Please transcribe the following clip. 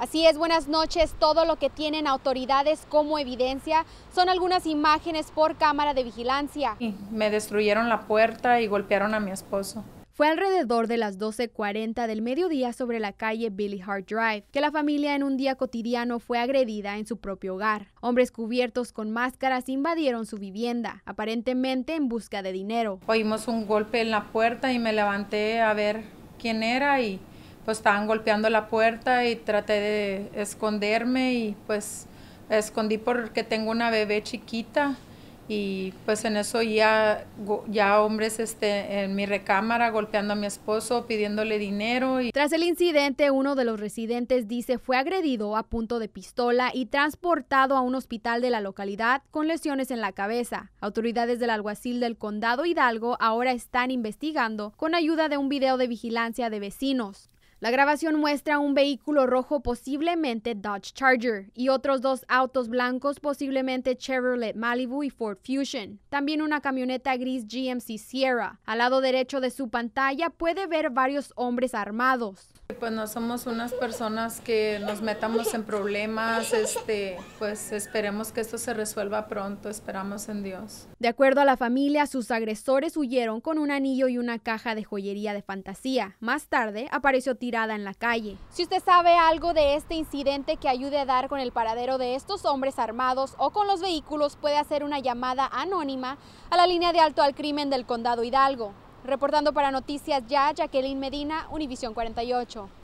Así es, buenas noches. Todo lo que tienen autoridades como evidencia son algunas imágenes por cámara de vigilancia. me destruyeron la puerta y golpearon a mi esposo. Fue alrededor de las 12.40 del mediodía sobre la calle Billy Hart Drive que la familia en un día cotidiano fue agredida en su propio hogar. Hombres cubiertos con máscaras invadieron su vivienda, aparentemente en busca de dinero. Oímos un golpe en la puerta y me levanté a ver quién era y pues estaban golpeando la puerta y traté de esconderme y pues escondí porque tengo una bebé chiquita y pues en eso ya, ya hombres este, en mi recámara golpeando a mi esposo, pidiéndole dinero. Y... Tras el incidente, uno de los residentes dice fue agredido a punto de pistola y transportado a un hospital de la localidad con lesiones en la cabeza. Autoridades del alguacil del condado Hidalgo ahora están investigando con ayuda de un video de vigilancia de vecinos. La grabación muestra un vehículo rojo posiblemente Dodge Charger y otros dos autos blancos posiblemente Chevrolet Malibu y Ford Fusion. También una camioneta gris GMC Sierra. Al lado derecho de su pantalla puede ver varios hombres armados. Pues no somos unas personas que nos metamos en problemas, este, pues esperemos que esto se resuelva pronto, esperamos en Dios. De acuerdo a la familia, sus agresores huyeron con un anillo y una caja de joyería de fantasía. Más tarde apareció en la calle. Si usted sabe algo de este incidente que ayude a dar con el paradero de estos hombres armados o con los vehículos, puede hacer una llamada anónima a la línea de alto al crimen del condado Hidalgo. Reportando para Noticias Ya, Jacqueline Medina, Univisión 48.